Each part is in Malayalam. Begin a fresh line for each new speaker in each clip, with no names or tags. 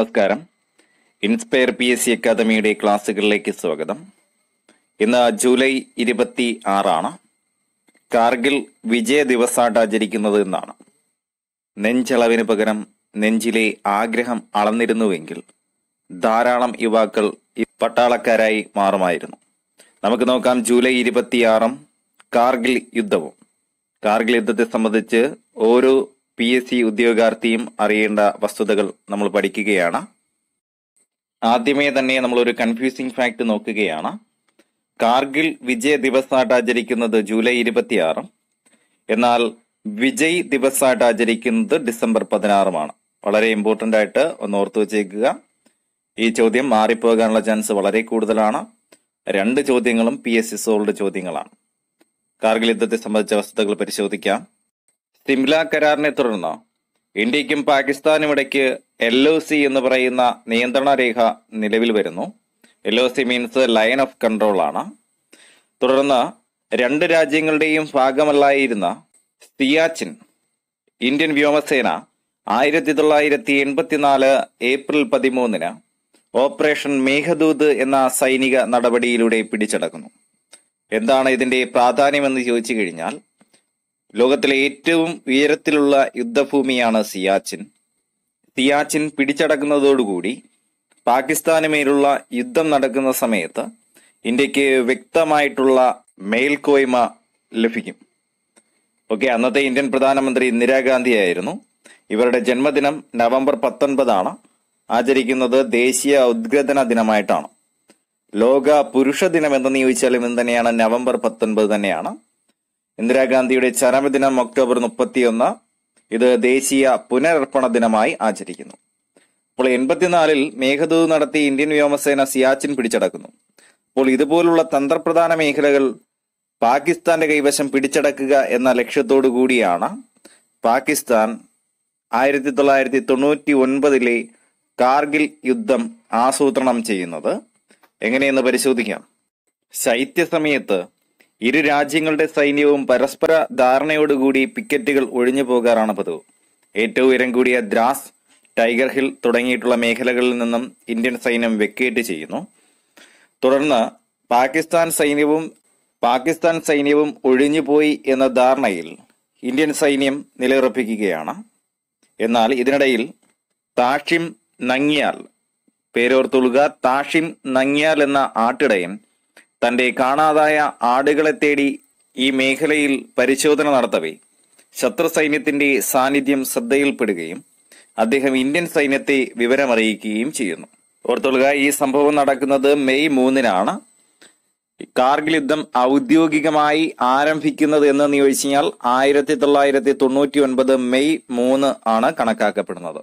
നമസ്കാരം ഇൻസ്പയർ പി എസ് സി അക്കാദമിയുടെ ക്ലാസ്സുകളിലേക്ക് സ്വാഗതം ഇന്ന് ജൂലൈ ഇരുപത്തി ആറാണ് കാർഗിൽ വിജയ ദിവസമായിട്ട് ആചരിക്കുന്നത് എന്നാണ് നെഞ്ചളവിന് പകരം നെഞ്ചിലെ ആഗ്രഹം അളന്നിരുന്നുവെങ്കിൽ ധാരാളം യുവാക്കൾ പട്ടാളക്കാരായി മാറുമായിരുന്നു നമുക്ക് നോക്കാം ജൂലൈ ഇരുപത്തിയാറും കാർഗിൽ യുദ്ധവും കാർഗിൽ യുദ്ധത്തെ സംബന്ധിച്ച് ഓരോ പി എസ് സി ഉദ്യോഗാർത്ഥിയും അറിയേണ്ട വസ്തുതകൾ നമ്മൾ പഠിക്കുകയാണ് ആദ്യമേ തന്നെ നമ്മൾ ഒരു കൺഫ്യൂസിംഗ് ഫാക്ട് നോക്കുകയാണ് കാർഗിൽ വിജയ് ദിവസായിട്ട് ആചരിക്കുന്നത് ജൂലൈ ഇരുപത്തിയാറും എന്നാൽ വിജയ് ദിവസായിട്ട് ആചരിക്കുന്നത് ഡിസംബർ പതിനാറുമാണ് വളരെ ഇമ്പോർട്ടൻ്റ് ആയിട്ട് ഒന്ന് ഓർത്തു വച്ചേക്കുക ഈ ചോദ്യം മാറിപ്പോകാനുള്ള ചാൻസ് വളരെ കൂടുതലാണ് രണ്ട് ചോദ്യങ്ങളും പി എസ് സോൾഡ് ചോദ്യങ്ങളാണ് കാർഗിൽ യുദ്ധത്തെ സംബന്ധിച്ച വസ്തുതകൾ പരിശോധിക്കാം സിംല കരാറിനെ തുടർന്ന് ഇന്ത്യക്കും പാകിസ്ഥാനും ഇടയ്ക്ക് എൽ ഒ സി എന്ന് പറയുന്ന നിയന്ത്രണ രേഖ നിലവിൽ വരുന്നു L O C means line of control ആണ് തുടർന്ന് രണ്ട് രാജ്യങ്ങളുടെയും ഭാഗമല്ലായിരുന്ന സിയാച്ചിൻ ഇന്ത്യൻ വ്യോമസേന ആയിരത്തി തൊള്ളായിരത്തി എൺപത്തിനാല് ഏപ്രിൽ പതിമൂന്നിന് ഓപ്പറേഷൻ മേഘദൂത് എന്ന സൈനിക നടപടിയിലൂടെ പിടിച്ചടക്കുന്നു എന്താണ് ഇതിന്റെ പ്രാധാന്യമെന്ന് ചോദിച്ചു കഴിഞ്ഞാൽ ലോകത്തിലെ ഏറ്റവും ഉയരത്തിലുള്ള യുദ്ധഭൂമിയാണ് സിയാച്ചിൻ സിയാച്ചിൻ പിടിച്ചടക്കുന്നതോടുകൂടി പാകിസ്ഥാന് മേലുള്ള യുദ്ധം നടക്കുന്ന സമയത്ത് ഇന്ത്യക്ക് വ്യക്തമായിട്ടുള്ള മേൽക്കോയ്മ ലഭിക്കും ഓക്കെ അന്നത്തെ ഇന്ത്യൻ പ്രധാനമന്ത്രി ഇന്ദിരാഗാന്ധി ആയിരുന്നു ഇവരുടെ ജന്മദിനം നവംബർ പത്തൊൻപതാണ് ആചരിക്കുന്നത് ദേശീയ ഉദ്ഗ്രഥന ദിനമായിട്ടാണ് ലോക പുരുഷ ദിനം എന്ന് നിയോഗിച്ചാലും തന്നെയാണ് നവംബർ പത്തൊൻപത് തന്നെയാണ് ഇന്ദിരാഗാന്ധിയുടെ ചരമദിനം ഒക്ടോബർ മുപ്പത്തിയൊന്ന് ഇത് ദേശീയ പുനരർപ്പണ ദിനമായി ആചരിക്കുന്നു അപ്പോൾ എൺപത്തിനാലിൽ മേഘദൂത് നടത്തി ഇന്ത്യൻ വ്യോമസേന സിയാച്ചിൻ പിടിച്ചടക്കുന്നു അപ്പോൾ ഇതുപോലുള്ള തന്ത്രപ്രധാന മേഖലകൾ പാകിസ്ഥാന്റെ കൈവശം പിടിച്ചടക്കുക എന്ന ലക്ഷ്യത്തോടു കൂടിയാണ് പാകിസ്ഥാൻ ആയിരത്തി തൊള്ളായിരത്തി തൊണ്ണൂറ്റി ഒൻപതിലെ കാർഗിൽ യുദ്ധം ആസൂത്രണം ചെയ്യുന്നത് എങ്ങനെയെന്ന് പരിശോധിക്കാം ശൈത്യ സമയത്ത് ഇരു രാജ്യങ്ങളുടെ സൈന്യവും പരസ്പര ധാരണയോടുകൂടി പിക്കറ്റുകൾ ഒഴിഞ്ഞു പോകാറാണ് പതിവ് ഏറ്റവും ഉയരം കൂടിയ ദ്രാസ് ടൈഗർ ഹിൽ തുടങ്ങിയിട്ടുള്ള മേഖലകളിൽ നിന്നും ഇന്ത്യൻ സൈന്യം വെക്കേറ്റ് ചെയ്യുന്നു തുടർന്ന് പാകിസ്ഥാൻ സൈന്യവും പാകിസ്ഥാൻ സൈന്യവും ഒഴിഞ്ഞുപോയി എന്ന ധാരണയിൽ ഇന്ത്യൻ സൈന്യം നിലയുറപ്പിക്കുകയാണ് എന്നാൽ ഇതിനിടയിൽ താഷിം നങ്ങിയാൽ പേരോർത്തൊള്ളുക താഷിം നങ്ങിയാൽ എന്ന ആട്ടിടയൻ തന്റെ കാണാതായ ആടുകളെ തേടി ഈ മേഖലയിൽ പരിശോധന നടത്തവേ ശത്രു സൈന്യത്തിന്റെ സാന്നിധ്യം ശ്രദ്ധയിൽപ്പെടുകയും അദ്ദേഹം ഇന്ത്യൻ സൈന്യത്തെ വിവരമറിയിക്കുകയും ചെയ്യുന്നു ഓർത്തൊള്ളുക ഈ സംഭവം നടക്കുന്നത് മെയ് മൂന്നിനാണ് കാർഗിൽ യുദ്ധം ഔദ്യോഗികമായി ആരംഭിക്കുന്നത് എന്ന് ചോദിച്ചു കഴിഞ്ഞാൽ ആയിരത്തി തൊള്ളായിരത്തി തൊണ്ണൂറ്റി ഒൻപത് മെയ് മൂന്ന് ആണ് കണക്കാക്കപ്പെടുന്നത്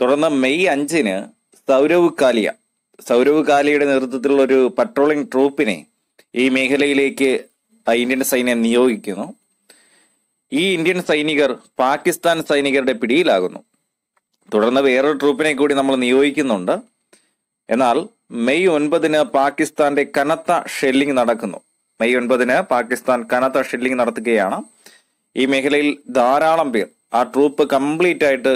തുടർന്ന് മെയ് അഞ്ചിന് സൗരവ് കാലിയ സൗരവ് കാലിയുടെ നേതൃത്വത്തിലുള്ള ഒരു പട്രോളിംഗ് ട്രൂപ്പിനെ ഈ മേഖലയിലേക്ക് ഇന്ത്യൻ സൈന്യം നിയോഗിക്കുന്നു ഈ ഇന്ത്യൻ സൈനികർ പാകിസ്ഥാൻ സൈനികരുടെ പിടിയിലാകുന്നു തുടർന്ന് വേറൊരു ട്രൂപ്പിനെ കൂടി നമ്മൾ നിയോഗിക്കുന്നുണ്ട് എന്നാൽ മെയ് ഒൻപതിന് പാകിസ്ഥാന്റെ കനത്ത ഷെല്ലിംഗ് നടക്കുന്നു മെയ് ഒൻപതിന് പാകിസ്ഥാൻ കനത്ത ഷെല്ലിംഗ് നടത്തുകയാണ് ഈ മേഖലയിൽ ധാരാളം പേർ ആ ട്രൂപ്പ് കംപ്ലീറ്റ് ആയിട്ട്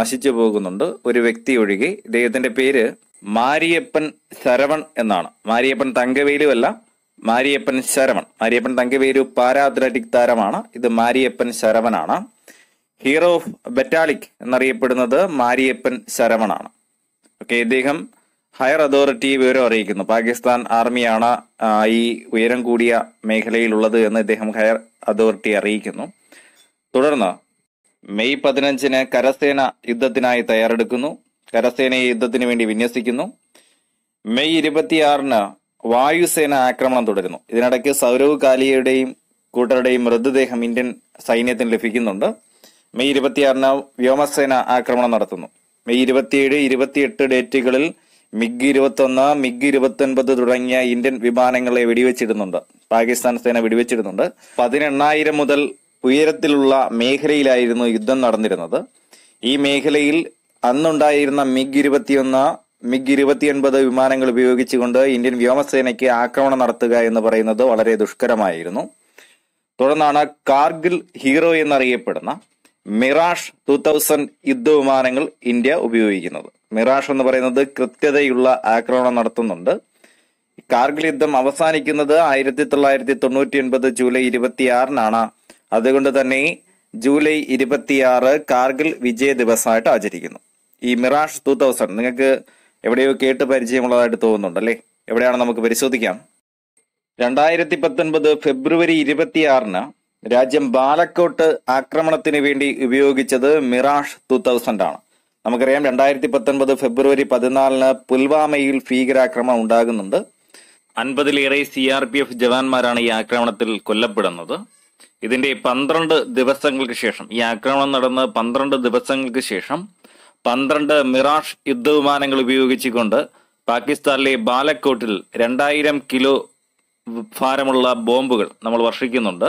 നശിച്ചു പോകുന്നുണ്ട് ഒരു വ്യക്തി ഒഴികെ ഇദ്ദേഹത്തിന്റെ പേര് മാരിയപ്പൻ ശരവൺ എന്നാണ് മാരിയപ്പൻ തങ്കവേലു അല്ല മാരിയപ്പൻ ശരവൺ മാരിയപ്പൻ തങ്കവേലു പാരാ അത്ലറ്റിക് താരമാണ് ഇത് മാരിയപ്പൻ ശരവനാണ് ഹീറോ ഓഫ് ബറ്റാലിക് എന്നറിയപ്പെടുന്നത് മാരിയപ്പൻ ശരവണാണ് ഓക്കെ ഇദ്ദേഹം ഹയർ അതോറിറ്റി വിവരം അറിയിക്കുന്നു പാകിസ്ഥാൻ ആർമിയാണ് ഈ ഉയരം കൂടിയ മേഖലയിലുള്ളത് എന്ന് ഇദ്ദേഹം ഹയർ അതോറിറ്റി അറിയിക്കുന്നു തുടർന്ന് മെയ് പതിനഞ്ചിന് കരസേന യുദ്ധത്തിനായി തയ്യാറെടുക്കുന്നു കരസേനയെ യുദ്ധത്തിന് വേണ്ടി വിന്യസിക്കുന്നു മെയ് ഇരുപത്തിയാറിന് വായുസേന ആക്രമണം തുടരുന്നു ഇതിനിടയ്ക്ക് സൗരവ് കാലിയയുടെയും കൂട്ടരുടെയും മൃതദേഹം ഇന്ത്യൻ സൈന്യത്തിന് ലഭിക്കുന്നുണ്ട് മെയ് ഇരുപത്തിയാറിന് വ്യോമസേന ആക്രമണം നടത്തുന്നു മെയ് ഇരുപത്തിയേഴ് ഇരുപത്തിയെട്ട് ഡേറ്റുകളിൽ മിഗ് ഇരുപത്തൊന്ന് മിഗ് ഇരുപത്തൊൻപത് തുടങ്ങിയ ഇന്ത്യൻ വിമാനങ്ങളെ വെടിവെച്ചിടുന്നുണ്ട് പാകിസ്ഥാൻ സേന വെടിവെച്ചിടുന്നുണ്ട് പതിനെണ്ണായിരം മുതൽ ഉയരത്തിലുള്ള മേഖലയിലായിരുന്നു യുദ്ധം നടന്നിരുന്നത് ഈ മേഖലയിൽ അന്നുണ്ടായിരുന്ന മിഗ് ഇരുപത്തിയൊന്ന് മിഗ് ഇരുപത്തിയൊൻപത് വിമാനങ്ങൾ ഉപയോഗിച്ചുകൊണ്ട് ഇന്ത്യൻ വ്യോമസേനയ്ക്ക് ആക്രമണം നടത്തുക എന്ന് പറയുന്നത് വളരെ ദുഷ്കരമായിരുന്നു തുടർന്നാണ് കാർഗിൽ ഹീറോ എന്നറിയപ്പെടുന്ന മിറാഷ് ടു തൗസൻഡ് യുദ്ധ വിമാനങ്ങൾ ഇന്ത്യ ഉപയോഗിക്കുന്നത് മിറാഷ് എന്ന് പറയുന്നത് കൃത്യതയുള്ള ആക്രമണം നടത്തുന്നുണ്ട് കാർഗിൽ യുദ്ധം അവസാനിക്കുന്നത് ആയിരത്തി തൊള്ളായിരത്തി തൊണ്ണൂറ്റി ഒൻപത് ജൂലൈ ഇരുപത്തിയാറിനാണ് അതുകൊണ്ട് തന്നെ ജൂലൈ ഇരുപത്തിയാറ് കാർഗിൽ വിജയ ദിവസമായിട്ട് ആചരിക്കുന്നു ഈ മിറാഷ് ടു തൗസൻഡ് നിങ്ങൾക്ക് എവിടെയോ കേട്ട് പരിചയമുള്ളതായിട്ട് തോന്നുന്നുണ്ടല്ലേ എവിടെയാണ് നമുക്ക് പരിശോധിക്കാം രണ്ടായിരത്തി പത്തൊൻപത് ഫെബ്രുവരി ഇരുപത്തിയാറിന് രാജ്യം ബാലക്കോട്ട് ആക്രമണത്തിന് വേണ്ടി ഉപയോഗിച്ചത് മിറാഷ് ടു തൗസൻഡ് ആണ് നമുക്കറിയാം രണ്ടായിരത്തി പത്തൊൻപത് ഫെബ്രുവരി പതിനാലിന് പുൽവാമയിൽ ഭീകരാക്രമണം ഉണ്ടാകുന്നുണ്ട് അൻപതിലേറെ സി ആർ പി എഫ് ജവാന്മാരാണ് ഈ ആക്രമണത്തിൽ കൊല്ലപ്പെടുന്നത് ഇതിന്റെ പന്ത്രണ്ട് ദിവസങ്ങൾക്ക് ശേഷം ഈ ആക്രമണം നടന്ന് പന്ത്രണ്ട് ദിവസങ്ങൾക്ക് ശേഷം പന്ത്രണ്ട് മിറാഷ് യുദ്ധവിമാനങ്ങൾ ഉപയോഗിച്ചുകൊണ്ട് പാകിസ്ഥാനിലെ ബാലക്കോട്ടിൽ രണ്ടായിരം കിലോ ഭാരമുള്ള ബോംബുകൾ നമ്മൾ വർഷിക്കുന്നുണ്ട്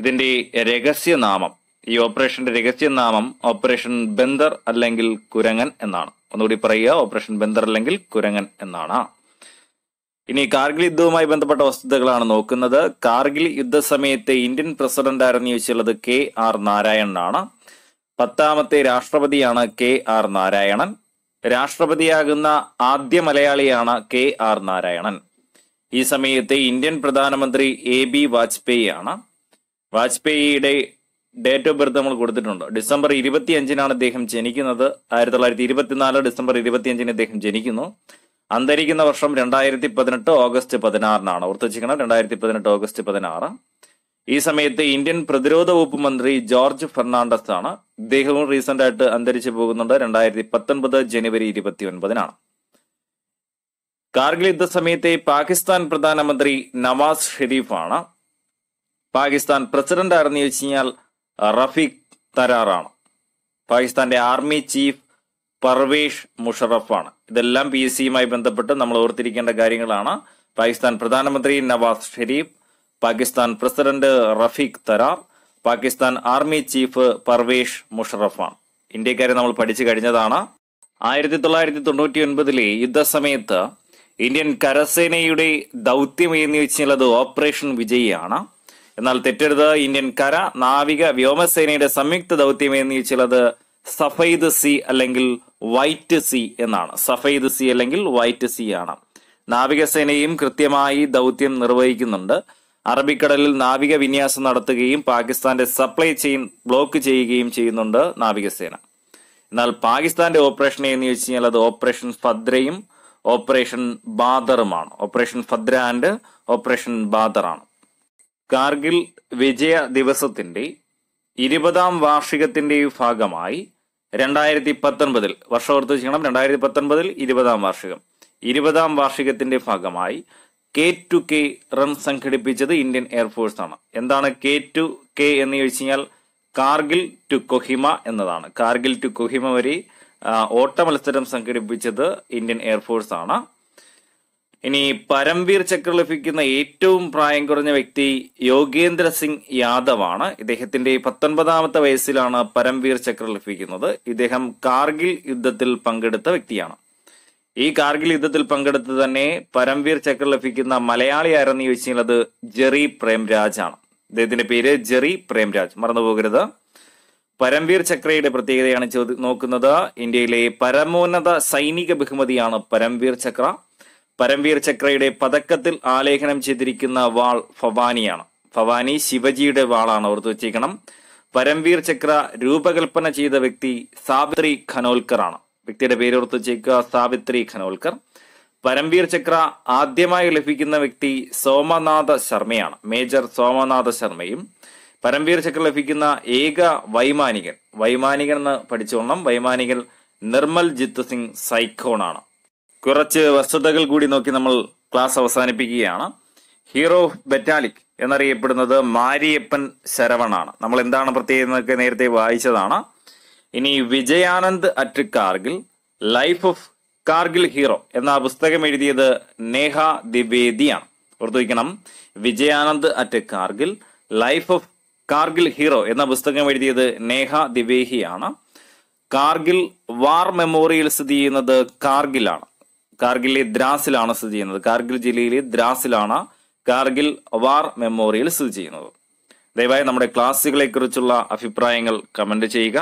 ഇതിൻ്റെ രഹസ്യനാമം ഈ ഓപ്പറേഷന്റെ രഹസ്യനാമം ഓപ്പറേഷൻ ബന്ദർ അല്ലെങ്കിൽ കുരങ്ങൻ എന്നാണ് ഒന്നുകൂടി പറയുക ഓപ്പറേഷൻ ബന്ദർ അല്ലെങ്കിൽ കുരങ്ങൻ എന്നാണ് ഇനി കാർഗിൽ യുദ്ധവുമായി ബന്ധപ്പെട്ട വസ്തുതകളാണ് നോക്കുന്നത് കാർഗിൽ യുദ്ധ സമയത്തെ ഇന്ത്യൻ പ്രസിഡന്റ് ആരെന്ന് ചോദിച്ചുള്ളത് കെ ആർ നാരായണനാണ് പത്താമത്തെ രാഷ്ട്രപതിയാണ് കെ ആർ നാരായണൻ രാഷ്ട്രപതിയാകുന്ന ആദ്യ മലയാളിയാണ് കെ ആർ നാരായണൻ ഈ സമയത്തെ ഇന്ത്യൻ പ്രധാനമന്ത്രി എ ബി വാജ്പേയി ആണ് വാജ്പേയിയുടെ ഡേറ്റ് ഓഫ് ബർത്ത് നമ്മൾ കൊടുത്തിട്ടുണ്ട് ഡിസംബർ ഇരുപത്തി അഞ്ചിനാണ് അദ്ദേഹം ജനിക്കുന്നത് ആയിരത്തി തൊള്ളായിരത്തി ഇരുപത്തിനാല് ഡിസംബർ ഇരുപത്തി അഞ്ചിന് അദ്ദേഹം ജനിക്കുന്നു അന്തരിക്കുന്ന വർഷം രണ്ടായിരത്തി പതിനെട്ട് ഓഗസ്റ്റ് പതിനാറിനാണ് ഓർത്ത് വെച്ചിരിക്കണം രണ്ടായിരത്തി പതിനെട്ട് ഓഗസ്റ്റ് പതിനാറ് ഈ സമയത്ത് ഇന്ത്യൻ പ്രതിരോധ വകുപ്പ് മന്ത്രി ജോർജ് ഫെർണാണ്ടസ് ആണ് ഇദ്ദേഹവും റീസെന്റ് ആയിട്ട് അന്തരിച്ചു പോകുന്നുണ്ട് രണ്ടായിരത്തി പത്തൊൻപത് ജനുവരി ഇരുപത്തി ഒൻപതിനാണ് കാർഗിൽ യുദ്ധ സമയത്തെ പാകിസ്ഥാൻ പ്രധാനമന്ത്രി നവാസ് ഷെരീഫാണ് പാകിസ്ഥാൻ പ്രസിഡന്റ് ആരെന്ന് ചോദിച്ചു കഴിഞ്ഞാൽ റഫീഖ് തരാറാണ് പാകിസ്ഥാന്റെ ആർമി ചീഫ് പർവേഷ് മുഷറഫാണ് ഇതെല്ലാം പി എസ് സിയുമായി ബന്ധപ്പെട്ട് നമ്മൾ ഓർത്തിരിക്കേണ്ട കാര്യങ്ങളാണ് പാകിസ്ഥാൻ പ്രധാനമന്ത്രി Nawaz Sharif Pakistan president Rafiq Tarar Pakistan army chief Parvez മുഷറഫാണ് ഇന്ത്യക്കാരെ നമ്മൾ പഠിച്ചു കഴിഞ്ഞതാണ് ആയിരത്തി തൊള്ളായിരത്തി തൊണ്ണൂറ്റി ഒൻപതിലെ യുദ്ധസമയത്ത് ഇന്ത്യൻ കരസേനയുടെ ദൗത്യം എന്ന് വെച്ചുള്ളത് ഓപ്പറേഷൻ വിജയിയാണ് എന്നാൽ തെറ്റരുത് ഇന്ത്യൻ കര നാവിക വ്യോമസേനയുടെ സംയുക്ത ദൗത്യം എന്ന് വെച്ചുള്ളത് സഫൈദ് സി അല്ലെങ്കിൽ വൈറ്റ് സി എന്നാണ് സഫൈദ് സി അല്ലെങ്കിൽ വൈറ്റ് സി ആണ് നാവികസേനയും കൃത്യമായി ദൗത്യം നിർവഹിക്കുന്നുണ്ട് അറബിക്കടലിൽ നാവിക വിന്യാസം നടത്തുകയും പാകിസ്ഥാന്റെ സപ്ലൈ ചെയിൻ ബ്ലോക്ക് ചെയ്യുകയും ചെയ്യുന്നുണ്ട് നാവികസേന എന്നാൽ പാകിസ്ഥാന്റെ ഓപ്പറേഷൻ എന്ന് ചോദിച്ചു കഴിഞ്ഞാൽ അത് ഓപ്പറേഷൻ ഫദ്രയും ഓപ്പറേഷൻ ബാദറുമാണ് ഓപ്പറേഷൻ ഫദ്ര ആൻഡ് ഓപ്പറേഷൻ ബാദറാണ് കാർഗിൽ വിജയ ദിവസത്തിന്റെ ഇരുപതാം വാർഷികത്തിന്റെ ഭാഗമായി രണ്ടായിരത്തി പത്തൊൻപതിൽ വർഷം ഓർത്ത് ചെയ്യണം രണ്ടായിരത്തി പത്തൊൻപതിൽ ഇരുപതാം വാർഷികം ഇരുപതാം വാർഷികത്തിന്റെ ഭാഗമായി കെ ടു കെ റൺ സംഘടിപ്പിച്ചത് ഇന്ത്യൻ എയർഫോഴ്സ് ആണ് എന്താണ് കെ ടു കെ എന്ന് ചോദിച്ചു കഴിഞ്ഞാൽ കാർഗിൽ ടു കൊഹിമ എന്നതാണ് കാർഗിൽ ടു കൊഹിമ വരെ ഓട്ട മത്സരം സംഘടിപ്പിച്ചത് ഇന്ത്യൻ എയർഫോഴ്സ് ആണ് ഇനി പരംവീർ ചക്ര ലഭിക്കുന്ന ഏറ്റവും പ്രായം കുറഞ്ഞ വ്യക്തി യോഗേന്ദ്ര സിംഗ് യാദവ് ആണ് ഇദ്ദേഹത്തിന്റെ പത്തൊൻപതാമത്തെ വയസ്സിലാണ് പരംവീർ ചക്ര ലഭിക്കുന്നത് ഇദ്ദേഹം കാർഗിൽ യുദ്ധത്തിൽ പങ്കെടുത്ത വ്യക്തിയാണ് ഈ കാർഗിൽ യുദ്ധത്തിൽ പങ്കെടുത്ത് തന്നെ പരംവീർ ചക്ര ലഭിക്കുന്ന മലയാളി ആരെന്ന് ചോദിച്ചു അത് ജെറി പ്രേംരാജ് ആണ് അദ്ദേഹത്തിന്റെ പേര് ജെറി പ്രേംരാജ് മറന്നുപോകരുത് പരംവീർ ചക്രയുടെ പ്രത്യേകതയാണ് ചോദി നോക്കുന്നത് ഇന്ത്യയിലെ പരമോന്നത സൈനിക ബഹുമതിയാണ് പരംവീർ ചക്ര പരംവീർ ചക്രയുടെ പതക്കത്തിൽ ആലേഖനം ചെയ്തിരിക്കുന്ന വാൾ ഫവാനിയാണ് ഫവാനി ശിവജിയുടെ വാളാണ് ഓർത്തു വെച്ചേക്കണം പരംവീർ ചക്ര രൂപകൽപ്പന ചെയ്ത വ്യക്തി സാവിത്രി ഖനോൽക്കർ ആണ് വ്യക്തിയുടെ പേരോർത്ത് ചെയ്യുക സാവിത്രി ഖനോൽക്കർ പരംവീർ ചക്ര ആദ്യമായി ലഭിക്കുന്ന വ്യക്തി സോമനാഥ ശർമ്മയാണ് മേജർ സോമനാഥ ശർമ്മയും പരംവീർ ചക്ര ലഭിക്കുന്ന ഏക വൈമാനികൻ വൈമാനികൻ എന്ന് പഠിച്ചുകൊള്ളണം വൈമാനികൻ നിർമ്മൽ ജിത്ത് സിംഗ് സൈക്കോണാണ് കുറച്ച് വസ്തുതകൾ കൂടി നോക്കി നമ്മൾ ക്ലാസ് അവസാനിപ്പിക്കുകയാണ് ഹീറോ ഓഫ് ബെറ്റാലിക് എന്നറിയപ്പെടുന്നത് മാരിയപ്പൻ ശരവണാണ് നമ്മൾ എന്താണ് പ്രത്യേകത നേരത്തെ വായിച്ചതാണ് ഇനി Vijayanand at Kargil life of Kargil hero എന്ന പുസ്തകം എഴുതിയത് നേഹ ദിവേദിയാണ് ഓർത്തു വയ്ക്കണം Vijayanand at Kargil life of Kargil hero എന്ന പുസ്തകം എഴുതിയത് നേഹ ദിവേഹിയാണ് കാർഗിൽ വാർ മെമ്മോറിയൽ സ്ഥിതി ചെയ്യുന്നത് കാർഗിലാണ് കാർഗിലെ ദ്രാസിലാണ് സ്ഥിതി ചെയ്യുന്നത് കാർഗിൽ ജില്ലയിലെ ദ്രാസിലാണ് കാർഗിൽ വാർ മെമ്മോറിയൽ സ്ഥിതി ചെയ്യുന്നത് ദയവായി നമ്മുടെ കുറിച്ചുള്ള അഭിപ്രായങ്ങൾ കമന്റ് ചെയ്യുക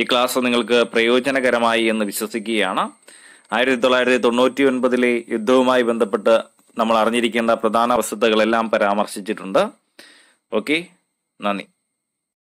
ഈ ക്ലാസ് നിങ്ങൾക്ക് പ്രയോജനകരമായി എന്ന് വിശ്വസിക്കുകയാണ് ആയിരത്തി തൊള്ളായിരത്തി തൊണ്ണൂറ്റി ഒൻപതിലെ യുദ്ധവുമായി ബന്ധപ്പെട്ട് നമ്മൾ അറിഞ്ഞിരിക്കേണ്ട പ്രധാന വസ്തുതകളെല്ലാം പരാമർശിച്ചിട്ടുണ്ട് ഓക്കെ നന്ദി